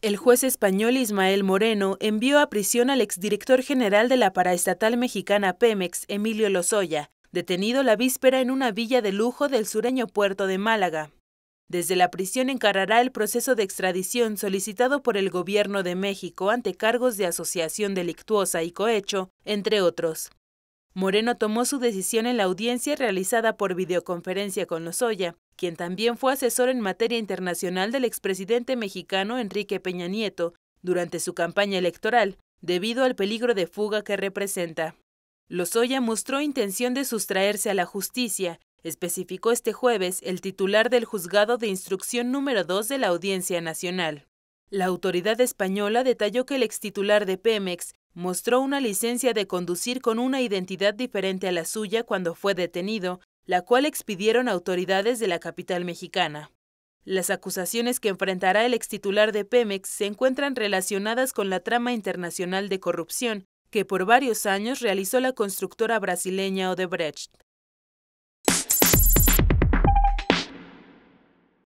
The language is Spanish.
El juez español Ismael Moreno envió a prisión al exdirector general de la paraestatal mexicana Pemex, Emilio Lozoya, detenido la víspera en una villa de lujo del sureño puerto de Málaga. Desde la prisión encarará el proceso de extradición solicitado por el Gobierno de México ante cargos de asociación delictuosa y cohecho, entre otros. Moreno tomó su decisión en la audiencia realizada por videoconferencia con Lozoya, quien también fue asesor en materia internacional del expresidente mexicano Enrique Peña Nieto durante su campaña electoral, debido al peligro de fuga que representa. Lozoya mostró intención de sustraerse a la justicia, especificó este jueves el titular del juzgado de instrucción número 2 de la Audiencia Nacional. La autoridad española detalló que el extitular de Pemex mostró una licencia de conducir con una identidad diferente a la suya cuando fue detenido, la cual expidieron autoridades de la capital mexicana. Las acusaciones que enfrentará el extitular de Pemex se encuentran relacionadas con la trama internacional de corrupción que por varios años realizó la constructora brasileña Odebrecht.